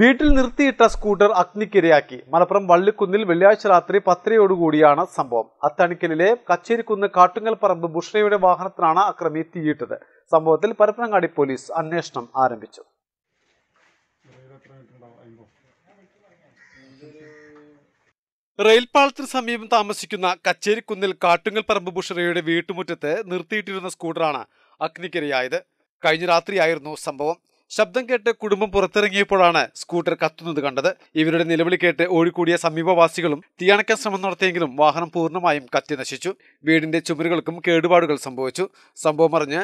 വീട്ടിൽ നിർത്തിയിട്ട സ്കൂട്ടർ അഗ്നിക്കിരയാക്കി മലപ്പുറം വള്ളിക്കുന്നിൽ വെള്ളിയാഴ്ച രാത്രി പത്തരയോടുകൂടിയാണ് സംഭവം അത്തണിക്കലിലെ കച്ചേരിക്കുന്ന് കാട്ടുങ്ങൽ പറമ്പ് ബുഷ്രയുടെ വാഹനത്തിനാണ് അക്രമി തീയിട്ടത് സംഭവത്തിൽ പരപ്പനങ്ങാടി പോലീസ് അന്വേഷണം ആരംഭിച്ചു റെയിൽപാളത്തിന് സമീപം താമസിക്കുന്ന കച്ചേരിക്കുന്നിൽ കാട്ടുങ്ങൽ പറമ്പ് ബുഷറയുടെ വീട്ടുമുറ്റത്ത് നിർത്തിയിട്ടിരുന്ന സ്കൂട്ടറാണ് അഗ്നിക്കിരയായത് കഴിഞ്ഞ രാത്രിയായിരുന്നു സംഭവം ശബ്ദം കേട്ട് കുടുംബം പുറത്തിറങ്ങിയപ്പോഴാണ് സ്കൂട്ടർ കത്തുന്നത് കണ്ടത് ഇവരുടെ നിലവിളി കേട്ട് ഓടിക്കൂടിയ സമീപവാസികളും തീയണക്കാൻ ശ്രമം നടത്തിയെങ്കിലും വാഹനം പൂർണ്ണമായും കത്തി നശിച്ചു വീടിന്റെ ചുമരുകൾക്കും കേടുപാടുകൾ സംഭവിച്ചു സംഭവം അറിഞ്ഞ്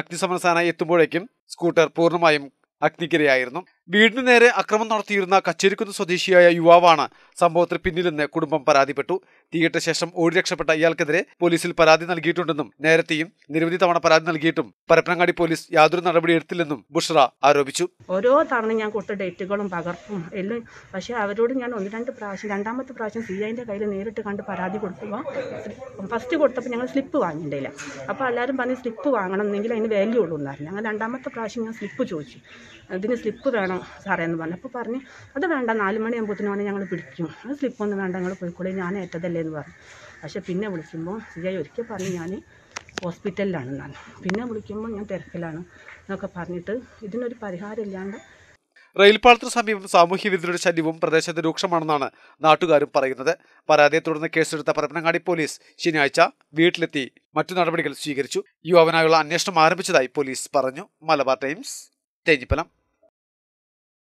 അഗ്നിശമനസേന എത്തുമ്പോഴേക്കും സ്കൂട്ടർ പൂർണ്ണമായും അഗ്നിക്കിരയായിരുന്നു വീടിന് നേരെ അക്രമം നടത്തിയിരുന്ന കച്ചേരിക്കുന്ന് സ്വദേശിയായ യുവാവാണ് സംഭവത്തിന് പിന്നിലെന്ന് കുടുംബം പരാതിപ്പെട്ടു തീയിട്ട ശേഷം ഓടി രക്ഷപ്പെട്ട ഇയാൾക്കെതിരെ പോലീസിൽ പരാതി നൽകിയിട്ടുണ്ടെന്നും നേരത്തെയും നിരവധി തവണ പരാതി നൽകിയിട്ടും പരപ്പനങ്ങാടി പോലീസ് യാതൊരു എടുത്തില്ലെന്നും ബുഷ്റ ആരോപിച്ചു ഓരോ തവണ ഞാൻ കൊടുത്ത ഡേറ്റുകളും പകർപ്പും എല്ലാം പക്ഷേ അവരോട് ഞാൻ ഒന്ന് രണ്ട് പ്രാവശ്യം രണ്ടാമത്തെ പ്രാവശ്യം സി ഐൻ്റെ കയ്യിൽ നേരിട്ട് കണ്ട് പരാതി കൊടുക്കുമ്പോൾ ഫസ്റ്റ് കൊടുത്തപ്പോൾ ഞങ്ങൾ സ്ലിപ്പ് വാങ്ങിയിട്ടില്ല അപ്പോൾ എല്ലാവരും പറഞ്ഞ് സ്ലിപ്പ് വാങ്ങണം എന്നെങ്കിൽ അതിന് വാല്യൂ ഉള്ളൂ എന്നായിരുന്നു ഞങ്ങൾ രണ്ടാമത്തെ പ്രാവശ്യം ഞാൻ സ്ലിപ്പ് ചോദിച്ചു അതിന് സ്ലിപ്പ് വേണം വേണം സാറേ എന്ന് പറഞ്ഞു അപ്പോൾ പറഞ്ഞ് അത് വേണ്ട നാല് മണിയാകുമ്പോഴത്തേന് വന്ന് ഞങ്ങൾ പിടിക്കും അത് സ്ലിപ്പൊന്നും വേണ്ട ഞങ്ങൾ പോയിക്കോളി ഞാൻ ഏറ്റതല്ലേ എന്ന് പറഞ്ഞു പക്ഷേ പിന്നെ വിളിക്കുമ്പോൾ സി ഒരിക്കൽ പറഞ്ഞ് ഞാൻ ഹോസ്പിറ്റലിലാണ് ഞാൻ പിന്നെ വിളിക്കുമ്പോൾ ഞാൻ തിരക്കിലാണ് എന്നൊക്കെ പറഞ്ഞിട്ട് ഇതിനൊരു പരിഹാരമില്ലാണ്ട് റെയിൽപാളത്തിന് സമീപം സാമൂഹ്യ വിരുദ്ധരുടെ ശല്യവും പ്രദേശത്ത് രൂക്ഷമാണെന്നാണ് നാട്ടുകാരും പറയുന്നത് പരാതിയെ തുടർന്ന് കേസെടുത്ത പരപ്പനങ്ങാടി പോലീസ് ശനിയാഴ്ച വീട്ടിലെത്തി മറ്റു നടപടികൾ സ്വീകരിച്ചു യുവാവിനായുള്ള അന്വേഷണം ആരംഭിച്ചതായി പോലീസ് പറഞ്ഞു മലബാർ ടൈംസ് തേഞ്ഞിപ്പലം